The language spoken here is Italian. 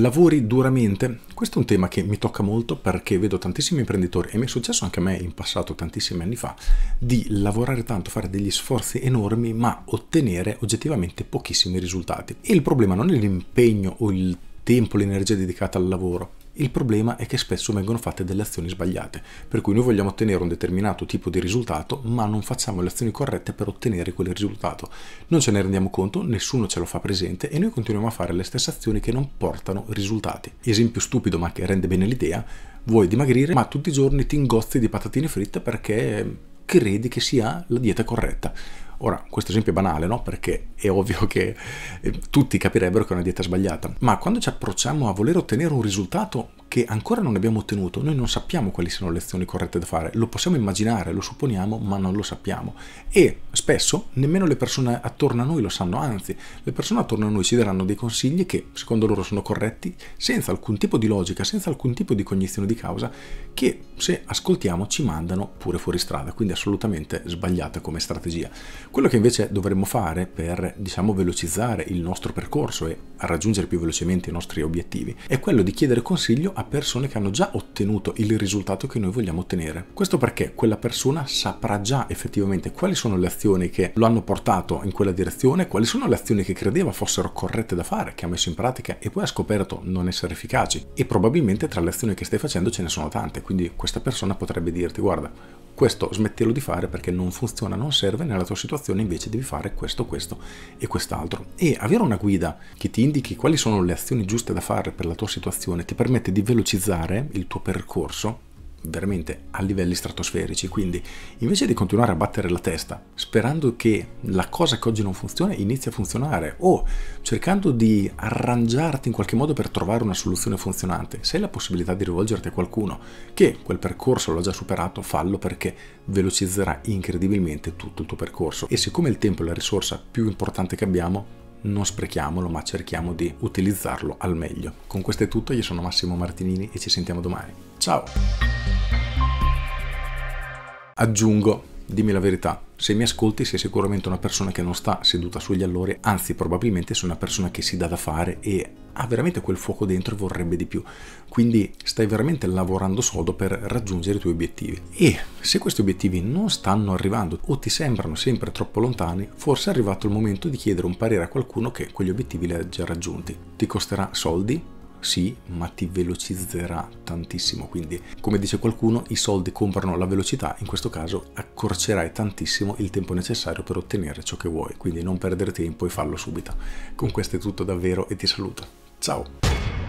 Lavori duramente? Questo è un tema che mi tocca molto perché vedo tantissimi imprenditori, e mi è successo anche a me in passato tantissimi anni fa, di lavorare tanto, fare degli sforzi enormi, ma ottenere oggettivamente pochissimi risultati. E il problema non è l'impegno o il tempo, l'energia dedicata al lavoro, il problema è che spesso vengono fatte delle azioni sbagliate, per cui noi vogliamo ottenere un determinato tipo di risultato, ma non facciamo le azioni corrette per ottenere quel risultato. Non ce ne rendiamo conto, nessuno ce lo fa presente e noi continuiamo a fare le stesse azioni che non portano risultati. Esempio stupido ma che rende bene l'idea, vuoi dimagrire ma tutti i giorni ti ingozzi di patatine fritte perché credi che sia la dieta corretta. Ora, questo esempio è banale, no? Perché è ovvio che eh, tutti capirebbero che è una dieta sbagliata, ma quando ci approcciamo a voler ottenere un risultato, che ancora non abbiamo ottenuto, noi non sappiamo quali siano le azioni corrette da fare, lo possiamo immaginare, lo supponiamo, ma non lo sappiamo. E spesso nemmeno le persone attorno a noi lo sanno, anzi, le persone attorno a noi ci daranno dei consigli che secondo loro sono corretti, senza alcun tipo di logica, senza alcun tipo di cognizione di causa, che se ascoltiamo ci mandano pure fuori strada, quindi assolutamente sbagliata come strategia. Quello che invece dovremmo fare per, diciamo, velocizzare il nostro percorso e raggiungere più velocemente i nostri obiettivi è quello di chiedere consiglio a persone che hanno già ottenuto il risultato che noi vogliamo ottenere. Questo perché quella persona saprà già effettivamente quali sono le azioni che lo hanno portato in quella direzione, quali sono le azioni che credeva fossero corrette da fare, che ha messo in pratica e poi ha scoperto non essere efficaci. E probabilmente tra le azioni che stai facendo ce ne sono tante, quindi questa persona potrebbe dirti guarda, questo smettilo di fare perché non funziona, non serve, nella tua situazione invece devi fare questo, questo e quest'altro. E avere una guida che ti indichi quali sono le azioni giuste da fare per la tua situazione ti permette di velocizzare il tuo percorso veramente a livelli stratosferici, quindi invece di continuare a battere la testa sperando che la cosa che oggi non funziona inizi a funzionare o cercando di arrangiarti in qualche modo per trovare una soluzione funzionante, se hai la possibilità di rivolgerti a qualcuno che quel percorso l'ha già superato, fallo perché velocizzerà incredibilmente tutto il tuo percorso e siccome il tempo è la risorsa più importante che abbiamo, non sprechiamolo ma cerchiamo di utilizzarlo al meglio. Con questo è tutto, io sono Massimo Martinini e ci sentiamo domani. Ciao! Aggiungo, dimmi la verità, se mi ascolti sei sicuramente una persona che non sta seduta sugli allori, anzi probabilmente sei una persona che si dà da fare e ha veramente quel fuoco dentro e vorrebbe di più. Quindi stai veramente lavorando sodo per raggiungere i tuoi obiettivi. E se questi obiettivi non stanno arrivando o ti sembrano sempre troppo lontani, forse è arrivato il momento di chiedere un parere a qualcuno che quegli obiettivi li ha già raggiunti. Ti costerà soldi, sì, ma ti velocizzerà tantissimo. Quindi, come dice qualcuno, i soldi comprano la velocità, in questo caso accorcerai tantissimo il tempo necessario per ottenere ciò che vuoi, quindi non perdere tempo e fallo subito. Con questo è tutto davvero e ti saluto. Ciao!